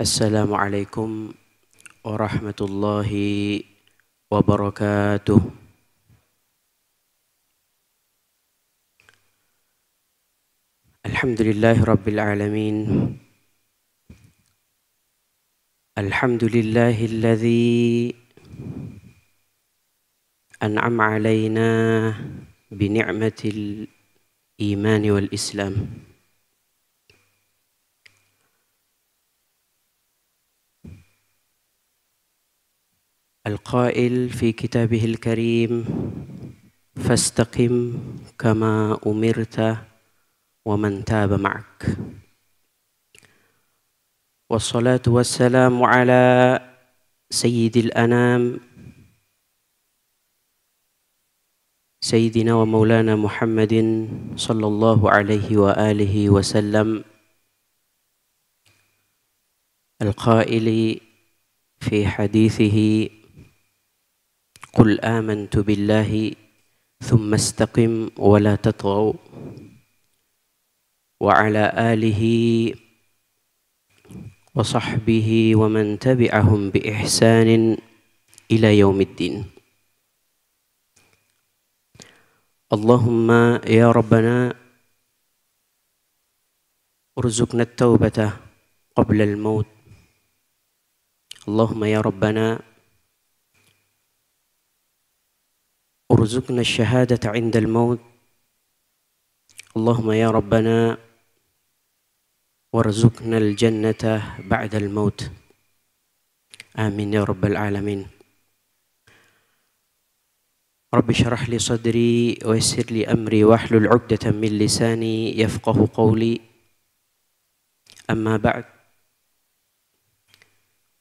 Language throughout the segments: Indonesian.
السلام عليكم ورحمة الله وبركاته الحمد لله رب العالمين الحمد لله الذي أنعم علينا بنعمة الإيمان والإسلام القائل في كتابه الكريم فاستقم كما امرت ومن تاب معك والصلاه والسلام على سيد الانام سيدنا ومولانا محمد صلى الله عليه واله وسلم القائل في حديثه قل آمنت بالله ثم استقم ولا تطغوا وعلى آله وصحبه ومن تبعهم بإحسان إلى يوم الدين اللهم يا ربنا ارزقنا التوبة قبل الموت اللهم يا ربنا ارزقنا الشهادة عند الموت اللهم يا ربنا وارزقنا الجنة بعد الموت آمين يا رب العالمين رب اشرح لي صدري ويسر لي أمري واحلل عقدة من لساني يفقه قولي أما بعد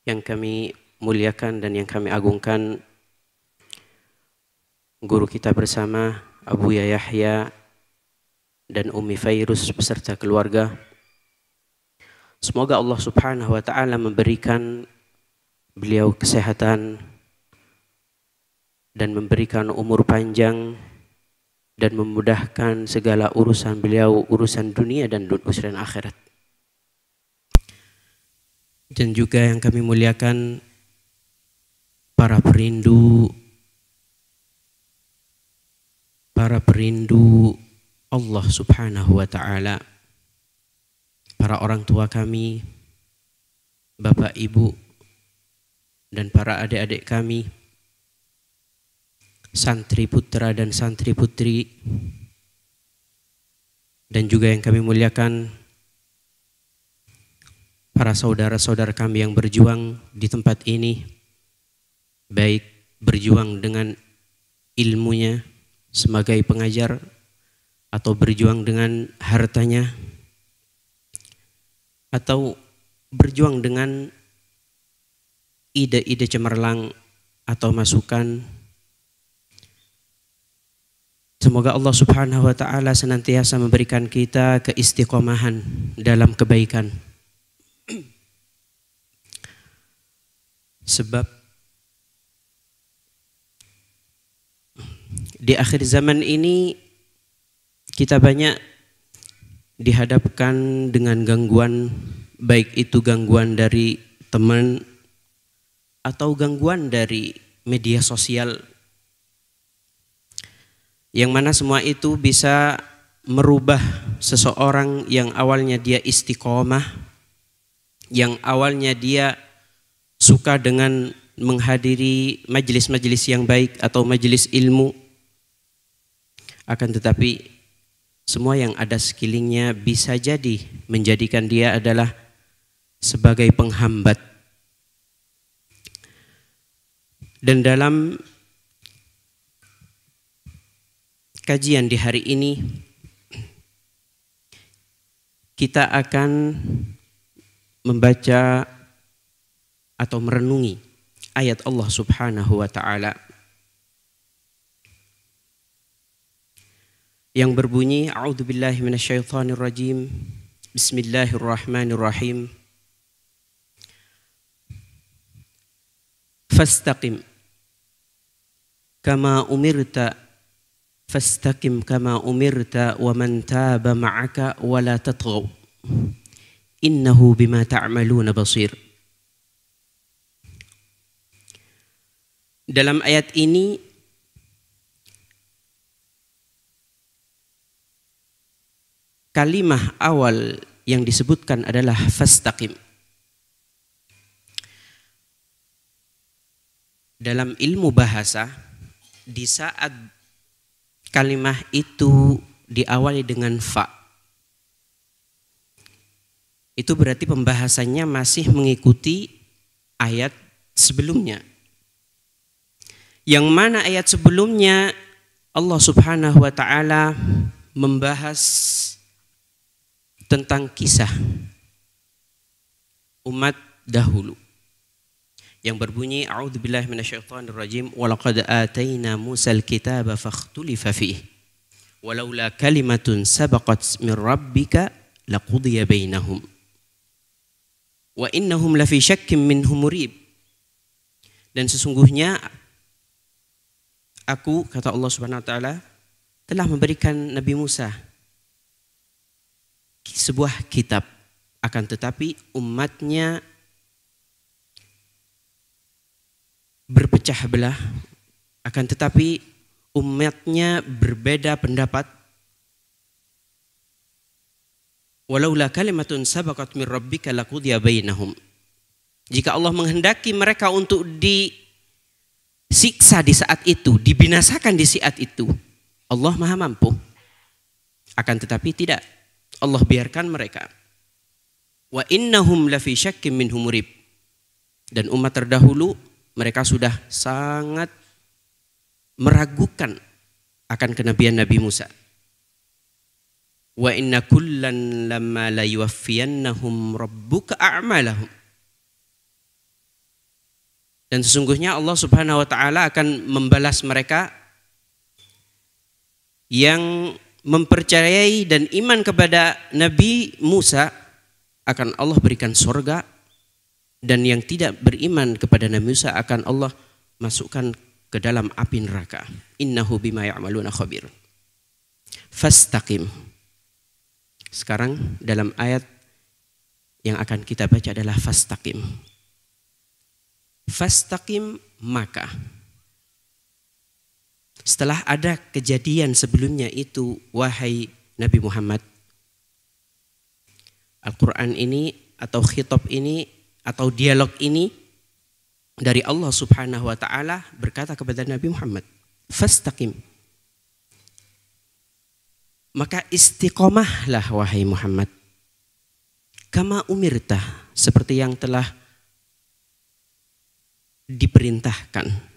yang kami muliakan dan yang kami agungkan guru kita bersama Abu Yahya dan Umi Fairus beserta keluarga. Semoga Allah Subhanahu wa taala memberikan beliau kesehatan dan memberikan umur panjang dan memudahkan segala urusan beliau, urusan dunia dan urusan akhirat. Dan juga yang kami muliakan para perindu para perindu Allah Subhanahu wa taala, para orang tua kami, Bapak Ibu dan para adik-adik kami, santri putra dan santri putri dan juga yang kami muliakan para saudara-saudara kami yang berjuang di tempat ini baik berjuang dengan ilmunya sebagai pengajar atau berjuang dengan hartanya atau berjuang dengan ide-ide cemerlang atau masukan. Semoga Allah Subhanahu wa taala senantiasa memberikan kita keistiqomahan dalam kebaikan. Sebab di akhir zaman ini kita banyak dihadapkan dengan gangguan baik itu gangguan dari teman atau gangguan dari media sosial yang mana semua itu bisa merubah seseorang yang awalnya dia istiqomah yang awalnya dia suka dengan menghadiri majelis-majelis yang baik atau majelis ilmu akan tetapi semua yang ada sekelilingnya bisa jadi menjadikan dia adalah sebagai penghambat. Dan dalam kajian di hari ini kita akan membaca atau merenungi ayat Allah Subhanahu wa taala yang berbunyi A'udzubillahi minasyaitonirrajim Bismillahirrahmanirrahim Fastaqim kama umirta fastaqim kama umirta wa man taba ma'aka wa la tatghaw innahu bima ta'maluna basir Dalam ayat ini kalimah awal yang disebutkan adalah fastaqim. Dalam ilmu bahasa, di saat kalimah itu diawali dengan fa, itu berarti pembahasannya masih mengikuti ayat sebelumnya. Yang mana ayat sebelumnya Allah Subhanahu wa taala membahas tentang kisah umat dahulu yang berbunyi a'udzubillahi minasyaitonir rajim walaqad laqad ataina musal kitaba fakhtulifa fihi walaula kalimatun sabaqat min rabbika laqudiya bainahum wa innahum lafi syakkin minhum murib dan sesungguhnya aku kata Allah Subhanahu wa taala telah memberikan Nabi Musa sebuah kitab. Akan tetapi umatnya berpecah belah. Akan tetapi umatnya berbeda pendapat. Walaula kalimatun sabaqat min rabbika laqudiya bainahum. Jika Allah menghendaki mereka untuk disiksa di saat itu, dibinasakan di saat itu, Allah Maha Mampu. Akan tetapi tidak Allah biarkan mereka. Wa innahum lafi syakkim min humurib. Dan umat terdahulu mereka sudah sangat meragukan akan kenabian Nabi Musa. Wa inna kullan lamma la yuwaffiyannahum rabbuka a'malahum. Dan sesungguhnya Allah Subhanahu wa taala akan membalas mereka yang mempercayai dan iman kepada Nabi Musa akan Allah berikan sorga dan yang tidak beriman kepada Nabi Musa akan Allah masukkan ke dalam api neraka. Innahu bima ya'maluna khabir. Fastaqim. Sekarang dalam ayat yang akan kita baca adalah fastaqim. Fastaqim maka setelah ada kejadian sebelumnya itu, wahai Nabi Muhammad, Al-Quran ini atau khitab ini atau dialog ini dari Allah Subhanahu wa taala berkata kepada Nabi Muhammad, "Fastaqim." Maka istiqomahlah wahai Muhammad. Kama umirta seperti yang telah diperintahkan.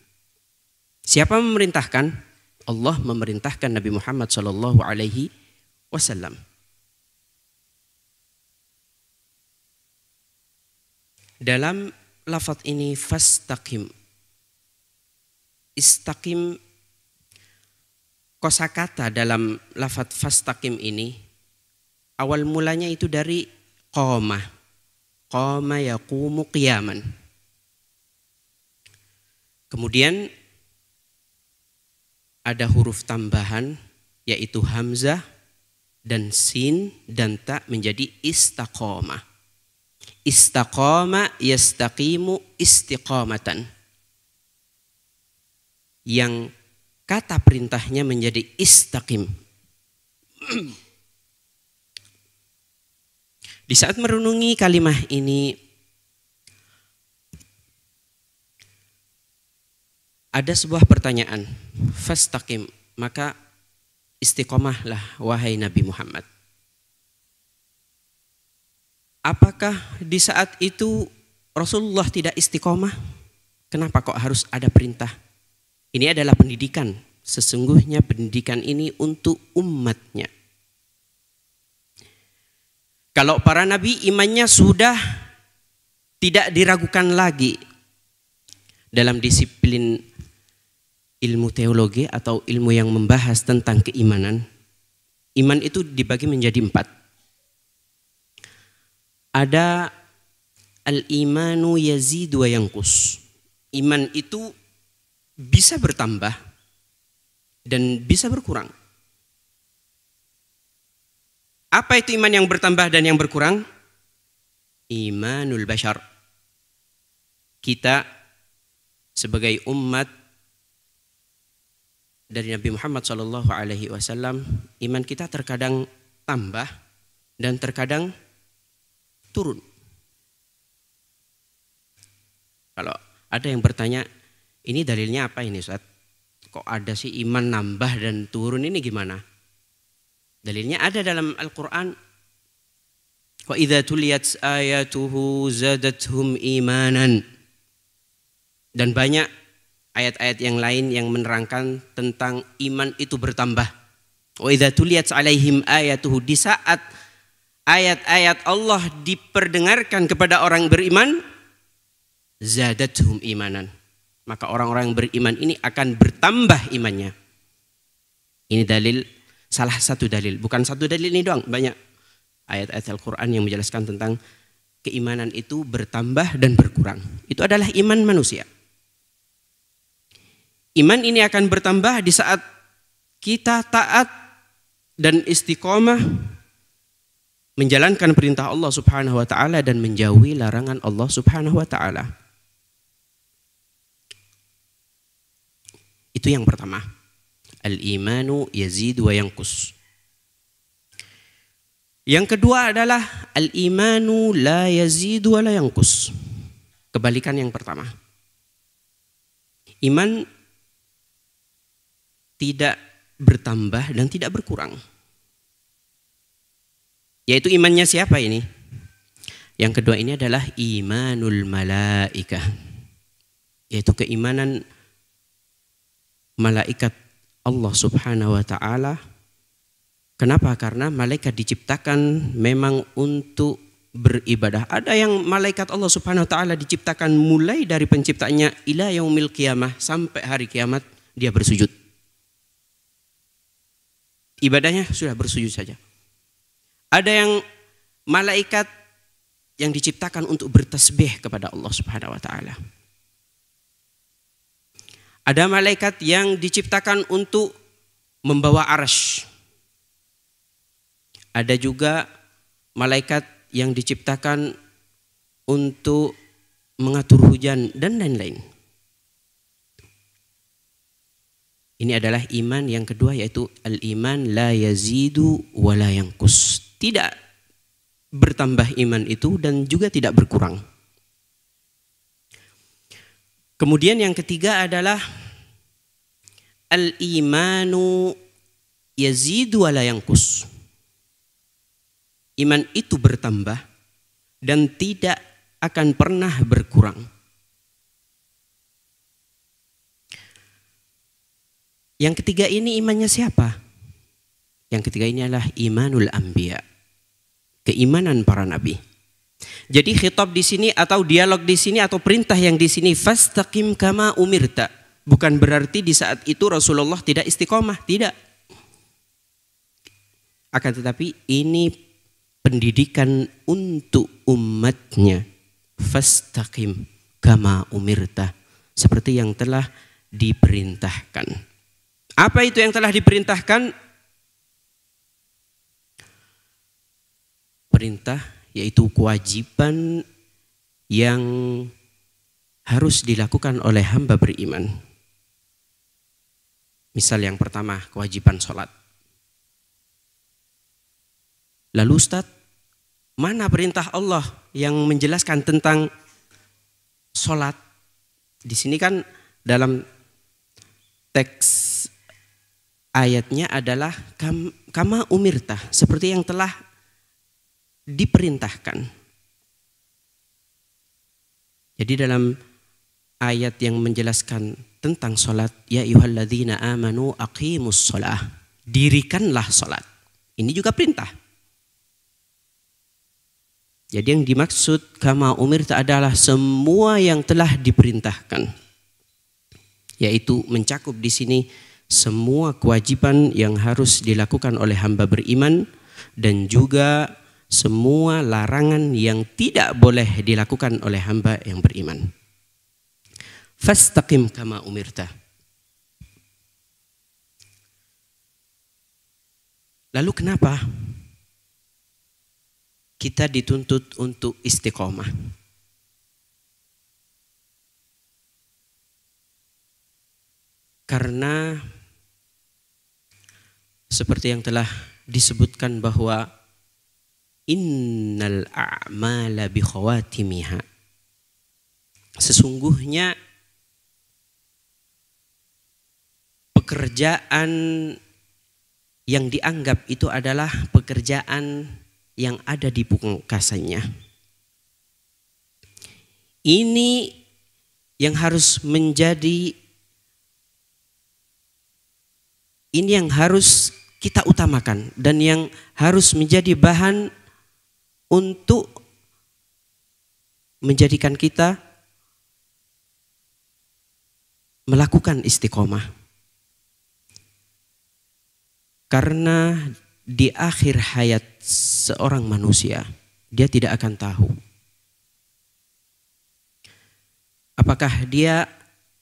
Siapa memerintahkan? Allah memerintahkan Nabi Muhammad Shallallahu Alaihi Wasallam. Dalam lafat ini fastaqim. Istaqim kosakata dalam lafat fastaqim ini awal mulanya itu dari qoma. Qoma yaqumu qiyaman. Kemudian ada huruf tambahan yaitu hamzah dan sin dan tak menjadi istaqomah. Istaqoma yastaqimu istiqomatan. Yang kata perintahnya menjadi istaqim. Di saat merenungi kalimat ini ada sebuah pertanyaan. Fastaqim, maka istiqomahlah wahai Nabi Muhammad. Apakah di saat itu Rasulullah tidak istiqomah? Kenapa kok harus ada perintah? Ini adalah pendidikan. Sesungguhnya pendidikan ini untuk umatnya. Kalau para nabi imannya sudah tidak diragukan lagi dalam disiplin ilmu teologi atau ilmu yang membahas tentang keimanan, iman itu dibagi menjadi empat. Ada al-imanu yazid wa yangkus. Iman itu bisa bertambah dan bisa berkurang. Apa itu iman yang bertambah dan yang berkurang? Imanul bashar. Kita sebagai umat dari Nabi Muhammad Shallallahu Alaihi Wasallam iman kita terkadang tambah dan terkadang turun. Kalau ada yang bertanya, ini dalilnya apa ini Ustaz? Kok ada sih iman nambah dan turun ini gimana? Dalilnya ada dalam Al-Quran. Wa idha tuliyat ayatuhu zadathum imanan. Dan banyak ayat-ayat yang lain yang menerangkan tentang iman itu bertambah. Wa idza tuliyat alaihim ayatuhu di saat ayat-ayat Allah diperdengarkan kepada orang beriman zadatuhum imanan. Maka orang-orang yang beriman ini akan bertambah imannya. Ini dalil salah satu dalil, bukan satu dalil ini doang, banyak ayat-ayat Al-Qur'an yang menjelaskan tentang keimanan itu bertambah dan berkurang. Itu adalah iman manusia. Iman ini akan bertambah di saat kita taat dan istiqomah menjalankan perintah Allah Subhanahu wa taala dan menjauhi larangan Allah Subhanahu wa taala. Itu yang pertama. Al-imanu yazid wa yanqus. Yang kedua adalah al-imanu la yazid wa la yanqus. Kebalikan yang pertama. Iman tidak bertambah dan tidak berkurang. Yaitu imannya siapa ini? Yang kedua ini adalah imanul malaika. Yaitu keimanan malaikat Allah Subhanahu wa taala. Kenapa? Karena malaikat diciptakan memang untuk beribadah. Ada yang malaikat Allah Subhanahu wa taala diciptakan mulai dari penciptanya ila yaumil qiyamah sampai hari kiamat dia bersujud ibadahnya sudah bersujud saja. Ada yang malaikat yang diciptakan untuk bertasbih kepada Allah Subhanahu wa taala. Ada malaikat yang diciptakan untuk membawa aras. Ada juga malaikat yang diciptakan untuk mengatur hujan dan lain-lain. Ini adalah iman yang kedua yaitu al-iman la yazidu wa la yankus. Tidak bertambah iman itu dan juga tidak berkurang. Kemudian yang ketiga adalah al-imanu yazidu wa la yankus. Iman itu bertambah dan tidak akan pernah berkurang. Yang ketiga ini imannya siapa? Yang ketiga ini adalah imanul anbiya. Keimanan para nabi. Jadi khitab di sini atau dialog di sini atau perintah yang di sini fastaqim kama umirta. Bukan berarti di saat itu Rasulullah tidak istiqomah, tidak. Akan tetapi ini pendidikan untuk umatnya. Fastaqim kama umirta. Seperti yang telah diperintahkan. Apa itu yang telah diperintahkan? Perintah yaitu kewajiban yang harus dilakukan oleh hamba beriman. Misal yang pertama, kewajiban sholat. Lalu Ustaz, mana perintah Allah yang menjelaskan tentang sholat? Di sini kan dalam teks ayatnya adalah kama umirta seperti yang telah diperintahkan. Jadi dalam ayat yang menjelaskan tentang solat ya yuhalladina amanu aqimus solah dirikanlah solat ini juga perintah jadi yang dimaksud kama umirta adalah semua yang telah diperintahkan yaitu mencakup di sini semua kewajiban yang harus dilakukan oleh hamba beriman dan juga semua larangan yang tidak boleh dilakukan oleh hamba yang beriman. Fastaqim kama umirta. Lalu kenapa kita dituntut untuk istiqomah? Karena seperti yang telah disebutkan bahwa innal a'mala bi khawatimiha sesungguhnya pekerjaan yang dianggap itu adalah pekerjaan yang ada di pungkasannya ini yang harus menjadi ini yang harus kita utamakan dan yang harus menjadi bahan untuk menjadikan kita melakukan istiqomah. Karena di akhir hayat seorang manusia, dia tidak akan tahu apakah dia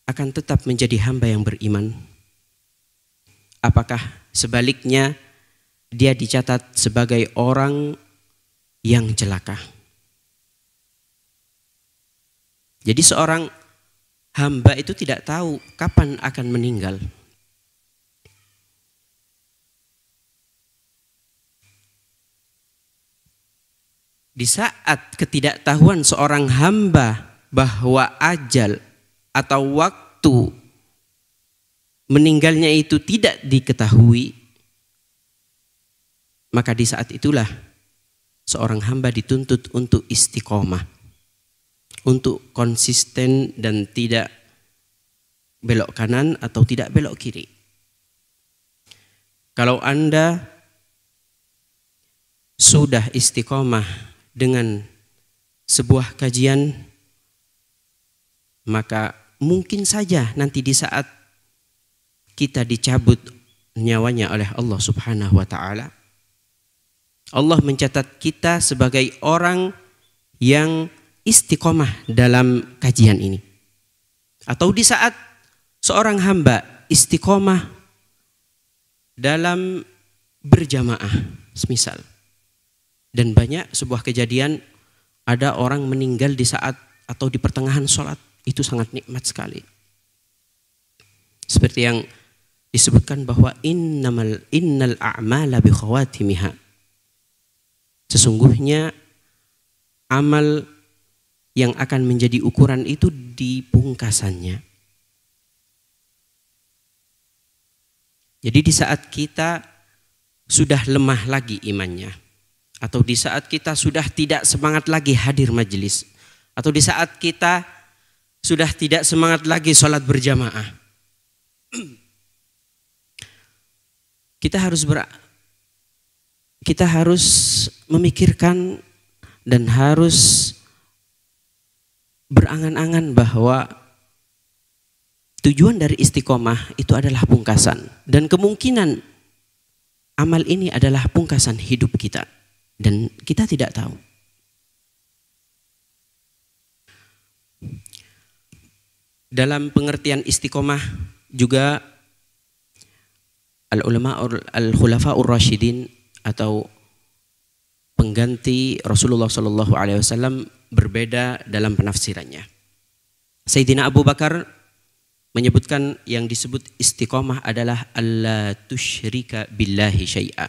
akan tetap menjadi hamba yang beriman Apakah sebaliknya dia dicatat sebagai orang yang celaka? Jadi seorang hamba itu tidak tahu kapan akan meninggal. Di saat ketidaktahuan seorang hamba bahwa ajal atau waktu meninggalnya itu tidak diketahui, maka di saat itulah seorang hamba dituntut untuk istiqomah, untuk konsisten dan tidak belok kanan atau tidak belok kiri. Kalau Anda sudah istiqomah dengan sebuah kajian, maka mungkin saja nanti di saat kita dicabut nyawanya oleh Allah Subhanahu wa taala. Allah mencatat kita sebagai orang yang istiqomah dalam kajian ini. Atau di saat seorang hamba istiqomah dalam berjamaah, semisal. Dan banyak sebuah kejadian ada orang meninggal di saat atau di pertengahan sholat. Itu sangat nikmat sekali. Seperti yang disebutkan bahwa innamal innal a'mala bi khawatimiha. Sesungguhnya amal yang akan menjadi ukuran itu di pungkasannya. Jadi di saat kita sudah lemah lagi imannya atau di saat kita sudah tidak semangat lagi hadir majelis atau di saat kita sudah tidak semangat lagi sholat berjamaah kita harus ber, kita harus memikirkan dan harus berangan-angan bahwa tujuan dari istiqomah itu adalah pungkasan dan kemungkinan amal ini adalah pungkasan hidup kita dan kita tidak tahu. Dalam pengertian istiqomah juga al ulama al khulafa ur rasyidin atau pengganti Rasulullah saw Alaihi Wasallam berbeda dalam penafsirannya. Sayyidina Abu Bakar menyebutkan yang disebut istiqomah adalah alla tushrika billahi syai'a.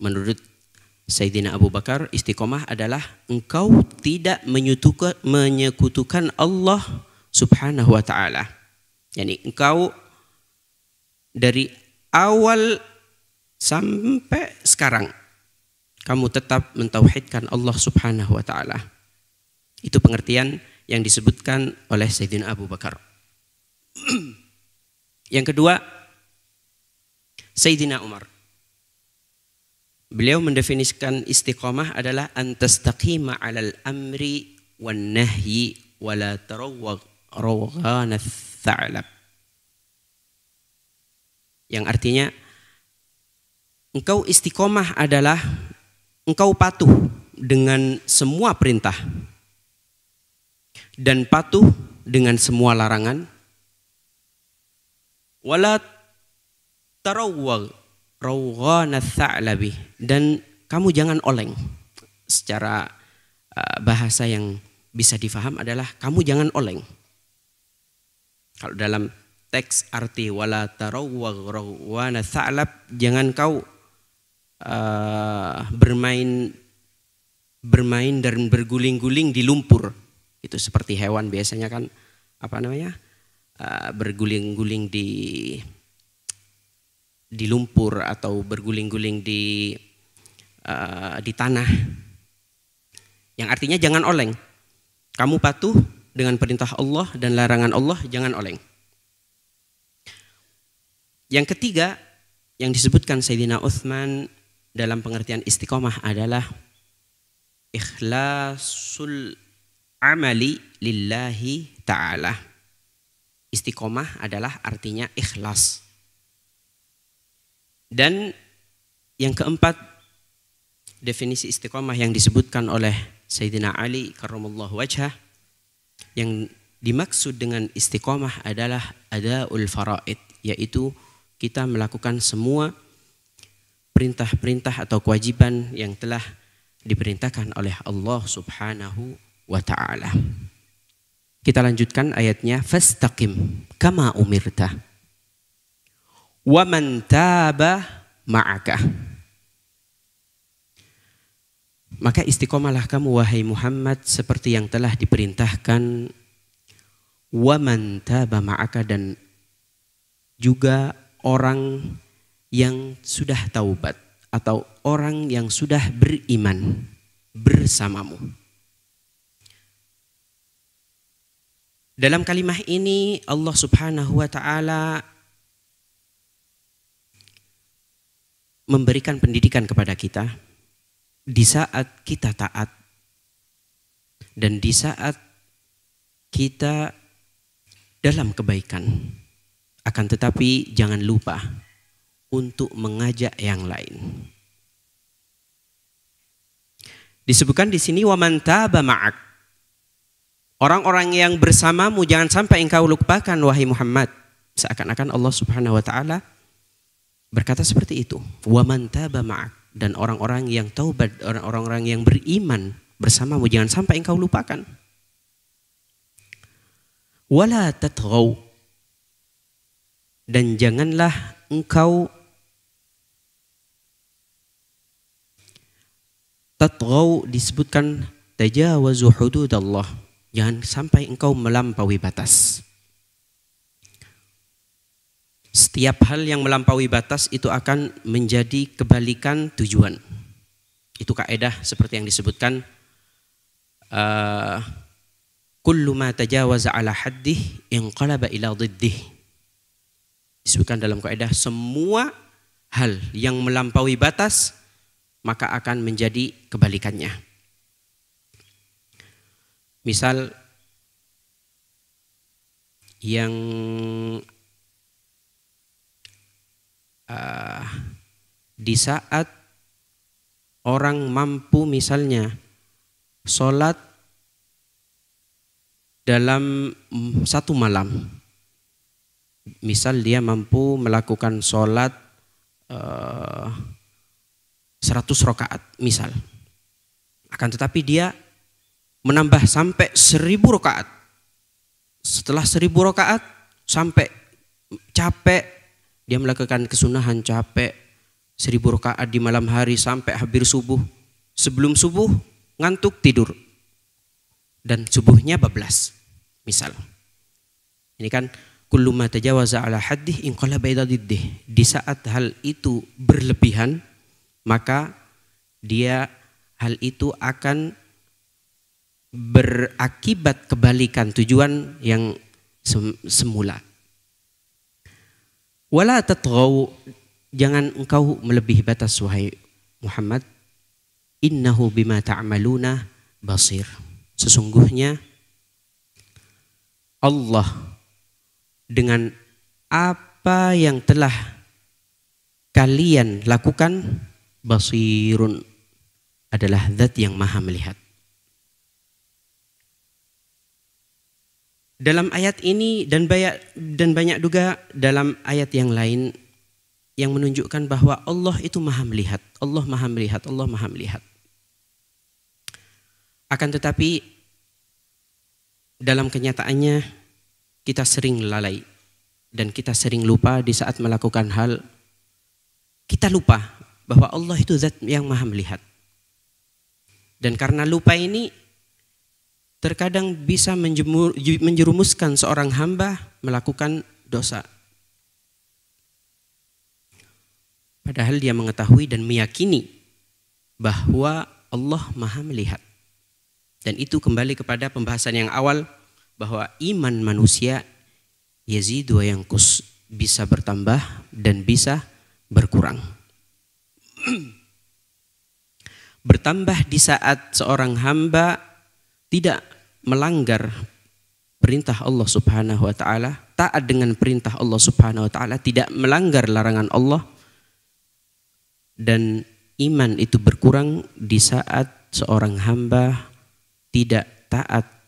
Menurut Sayyidina Abu Bakar istiqomah adalah engkau tidak menyekutukan Allah subhanahu wa ta'ala. Yani engkau dari awal sampai sekarang kamu tetap mentauhidkan Allah Subhanahu wa taala. Itu pengertian yang disebutkan oleh Sayyidina Abu Bakar. yang kedua, Sayyidina Umar. Beliau mendefinisikan istiqomah adalah antastaqima alal amri wan nahyi wala tarawwag rawghana tha'lab yang artinya engkau istiqomah adalah engkau patuh dengan semua perintah dan patuh dengan semua larangan. Wala tarawwal dan kamu jangan oleng. Secara uh, bahasa yang bisa difaham adalah kamu jangan oleng. Kalau dalam teks arti wala tarawwaghrawana tha'lab jangan kau uh, bermain bermain dan berguling-guling di lumpur. Itu seperti hewan biasanya kan apa namanya? Uh, berguling-guling di di lumpur atau berguling-guling di uh, di tanah. Yang artinya jangan oleng. Kamu patuh dengan perintah Allah dan larangan Allah, jangan oleng. Yang ketiga yang disebutkan Sayyidina Uthman dalam pengertian istiqomah adalah ikhlasul amali lillahi ta'ala. Istiqomah adalah artinya ikhlas. Dan yang keempat definisi istiqomah yang disebutkan oleh Sayyidina Ali karramallahu wajah yang dimaksud dengan istiqomah adalah adaul faraid yaitu kita melakukan semua perintah-perintah atau kewajiban yang telah diperintahkan oleh Allah Subhanahu wa taala. Kita lanjutkan ayatnya fastaqim kama umirta. Wa man taba ma'aka. Maka istiqomalah kamu wahai Muhammad seperti yang telah diperintahkan wa man taba ma'aka dan juga orang yang sudah taubat atau orang yang sudah beriman bersamamu. Dalam kalimat ini Allah Subhanahu wa taala memberikan pendidikan kepada kita di saat kita taat dan di saat kita dalam kebaikan. Akan tetapi jangan lupa untuk mengajak yang lain. Disebutkan di sini waman taba ma'ak. Orang-orang yang bersamamu jangan sampai engkau lupakan wahai Muhammad. Seakan-akan Allah Subhanahu wa taala berkata seperti itu, waman taba ma'ak dan orang-orang yang taubat, orang-orang yang beriman bersamamu jangan sampai engkau lupakan. Wala tatghaw dan janganlah engkau tatghaw disebutkan tajawazu hududallah jangan sampai engkau melampaui batas setiap hal yang melampaui batas itu akan menjadi kebalikan tujuan itu kaidah seperti yang disebutkan uh, kullu ma tajawaza ala haddih inqalaba ila diddih disebutkan dalam kaidah semua hal yang melampaui batas maka akan menjadi kebalikannya. Misal yang uh, di saat orang mampu misalnya sholat dalam mm, satu malam Misal dia mampu melakukan sholat uh, eh, rokaat misal. Akan tetapi dia menambah sampai seribu rokaat. Setelah seribu rokaat sampai capek dia melakukan kesunahan capek seribu rokaat di malam hari sampai hampir subuh. Sebelum subuh ngantuk tidur dan subuhnya bablas misal. Ini kan kullu ma tajawaza ala haddih inqalaba ila diddih. Di saat hal itu berlebihan, maka dia hal itu akan berakibat kebalikan tujuan yang semula. Wala tatghaw jangan engkau melebihi batas wahai Muhammad. Innahu bima ta'maluna basir. Sesungguhnya Allah dengan apa yang telah kalian lakukan basirun adalah zat yang maha melihat. Dalam ayat ini dan banyak dan banyak juga dalam ayat yang lain yang menunjukkan bahwa Allah itu maha melihat, Allah maha melihat, Allah maha melihat. Akan tetapi dalam kenyataannya kita sering lalai dan kita sering lupa di saat melakukan hal kita lupa bahwa Allah itu zat yang maha melihat. Dan karena lupa ini terkadang bisa menjerumuskan seorang hamba melakukan dosa. Padahal dia mengetahui dan meyakini bahwa Allah maha melihat. Dan itu kembali kepada pembahasan yang awal bahwa iman manusia yazid wa yangkus bisa bertambah dan bisa berkurang. bertambah di saat seorang hamba tidak melanggar perintah Allah Subhanahu wa taala, taat dengan perintah Allah Subhanahu wa taala, tidak melanggar larangan Allah dan iman itu berkurang di saat seorang hamba tidak taat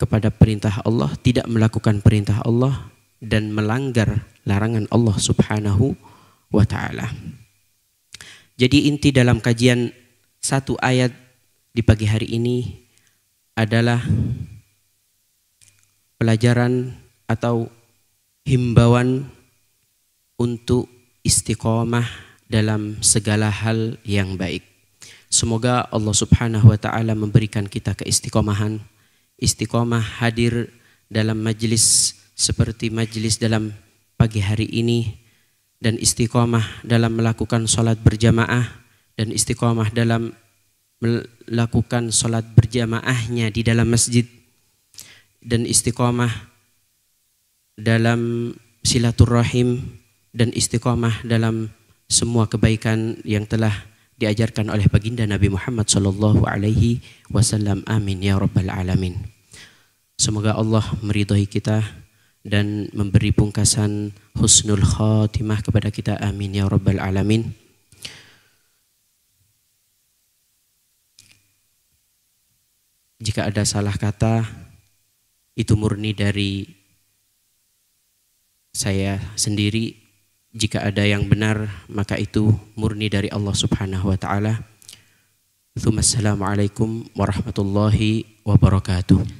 kepada perintah Allah, tidak melakukan perintah Allah dan melanggar larangan Allah Subhanahu wa taala. Jadi inti dalam kajian satu ayat di pagi hari ini adalah pelajaran atau himbauan untuk istiqomah dalam segala hal yang baik. Semoga Allah Subhanahu wa taala memberikan kita keistiqomahan istiqomah hadir dalam majelis seperti majelis dalam pagi hari ini dan istiqomah dalam melakukan sholat berjamaah dan istiqomah dalam melakukan sholat berjamaahnya di dalam masjid dan istiqomah dalam silaturahim dan istiqomah dalam semua kebaikan yang telah diajarkan oleh baginda Nabi Muhammad sallallahu alaihi wasallam. Amin ya rabbal alamin. Semoga Allah meridhai kita dan memberi pungkasan husnul khatimah kepada kita. Amin ya rabbal alamin. Jika ada salah kata itu murni dari saya sendiri jika ada yang benar maka itu murni dari Allah Subhanahu wa taala. Assalamualaikum warahmatullahi wabarakatuh.